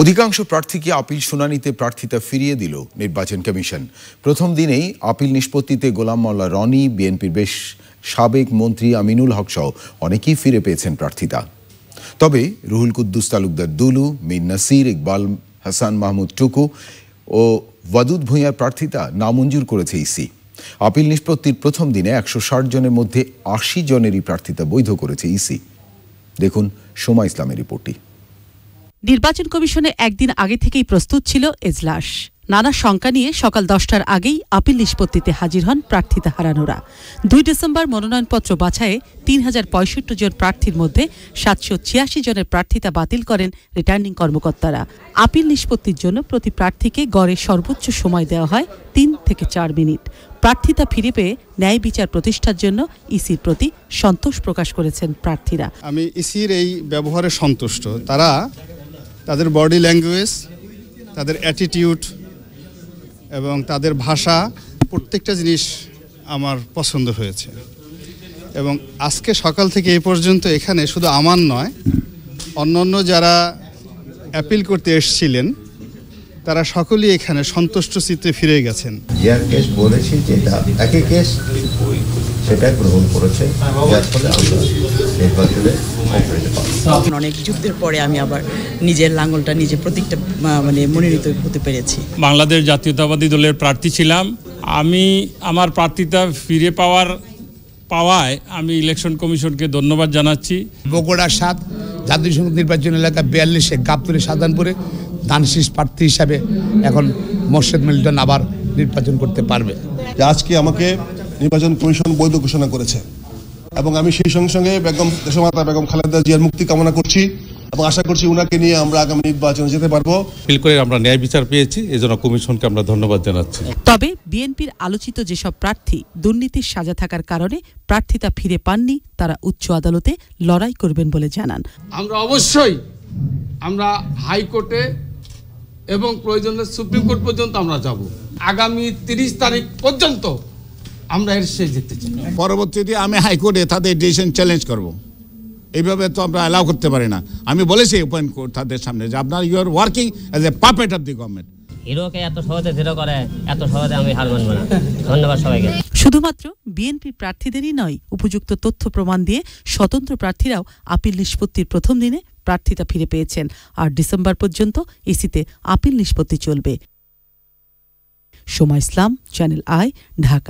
অধিকাংশ প্রার্থীকে আপিল শুনানিতে প্রার্থিতা ফিরিয়ে দিল নির্বাচন কমিশন প্রথম দিনেই আপিল নিষ্পত্তিতে গোলাম মোল্লা রনি বিএনপির বেশ সাবেক মন্ত্রী আমিনুল হক সহ অনেকেই ফিরে পেয়েছেন প্রার্থিতা তবে রুহুল কুদ্দুস তালুকদার দুলু মিন নাসির ইকবাল হাসান মাহমুদ টুকু ও ওয়াদুদ ভূঁইয়ার প্রার্থিতা নামঞ্জুর করেছে ইসি আপিল নিষ্পত্তির প্রথম দিনে একশো ষাট জনের মধ্যে আশি জনেরই প্রার্থিতা বৈধ করেছে ইসি দেখুন সোমা ইসলামের রিপোর্টটি নির্বাচন কমিশনে একদিন আগে থেকেই প্রস্তুত ছিল এজলাস নানা শঙ্কা নিয়ে সকাল দশটার আগেই আপিল নিষ্পত্তিতে হাজির হন প্রার্থীতা হারানোরা দুই ডিসেম্বর মনোনয়নপত্র বাছায়ে তিন হাজার পঁয়ষট্টি জন প্রার্থীর মধ্যে সাতশো ছিয়াশি জনের প্রার্থিতা বাতিল করেন রিটার্নিং কর্মকর্তারা আপিল নিষ্পত্তির জন্য প্রতি প্রার্থীকে গড়ে সর্বোচ্চ সময় দেওয়া হয় তিন থেকে চার মিনিট প্রার্থিতা ফিরে পেয়ে ন্যায় বিচার প্রতিষ্ঠার জন্য ইসির প্রতি সন্তোষ প্রকাশ করেছেন প্রার্থীরা আমি ইসির এই ব্যবহারে সন্তুষ্ট তারা তাদের বডি ল্যাঙ্গুয়েজ তাদের অ্যাটিটিউড এবং তাদের ভাষা প্রত্যেকটা জিনিস আমার পছন্দ হয়েছে এবং আজকে সকাল থেকে এ পর্যন্ত এখানে শুধু আমার নয় অন্যান্য যারা অ্যাপিল করতে এসছিলেন তারা সকলেই এখানে সন্তুষ্ট চিত্রে ফিরে গেছেন যার কেস একই কেস সেটা গ্রহণ করেছে যার ফলে অনেক পরে আমি আবার নিজের মানে হতে পেরেছি বাংলাদেশ জাতীয়তাবাদী দলের প্রার্থী ছিলাম আমি আমার প্রার্থীতা ফিরে পাওয়ার পাওয়ায় আমি ইলেকশন কমিশনকে ধন্যবাদ জানাচ্ছি বগুড়া সাত জাতীয় সংসদ নির্বাচন এলাকা বিয়াল্লিশে গাবতুরে সাধানপুরে দানশিস প্রার্থী হিসাবে এখন মোর্শেদ মিল্টন আবার নির্বাচন করতে পারবে আজকে আমাকে নির্বাচন কমিশন বৈধ ঘোষণা করেছে এবং আমি সেই সঙ্গে সঙ্গে বেগম দেশমাতা বেগম খালেদা জিয়ার মুক্তি কামনা করছি এবং আশা করছি উনাকে নিয়ে আমরা আগামী নির্বাচনে যেতে পারবো ফিল করে আমরা ন্যায় বিচার পেয়েছি এজন্য কমিশনকে আমরা ধন্যবাদ জানাচ্ছি তবে বিএনপির আলোচিত যেসব প্রার্থী দুর্নীতির সাজা থাকার কারণে প্রার্থিতা ফিরে পাননি তারা উচ্চ আদালতে লড়াই করবেন বলে জানান আমরা অবশ্যই আমরা হাইকোর্টে এবং প্রয়োজনে সুপ্রিম কোর্ট পর্যন্ত আমরা যাব আগামী তিরিশ তারিখ পর্যন্ত আমরা এর শেষ দেখতে চাই পরবর্তীতে আমি হাইকোর্টে তাদের ডিসিশন চ্যালেঞ্জ করব এইভাবে তো আমরা অ্যালাউ করতে পারি না আমি বলেছি ওপেন কোর্ট তাদের সামনে যে আপনার you are working as a puppet of the government হিরোকে এত সহজে হিরো করে এত সহজে আমি হার মানব না ধন্যবাদ সবাইকে শুধুমাত্র বিএনপি প্রার্থীদেরই নয় উপযুক্ত তথ্য প্রমাণ দিয়ে স্বতন্ত্র প্রার্থীরাও আপিল নিষ্পত্তির প্রথম দিনে প্রার্থিতা ফিরে পেয়েছেন আর ডিসেম্বর পর্যন্ত এসিতে আপিল নিষ্পত্তি চলবে সময় ইসলাম চ্যানেল আই ঢাকা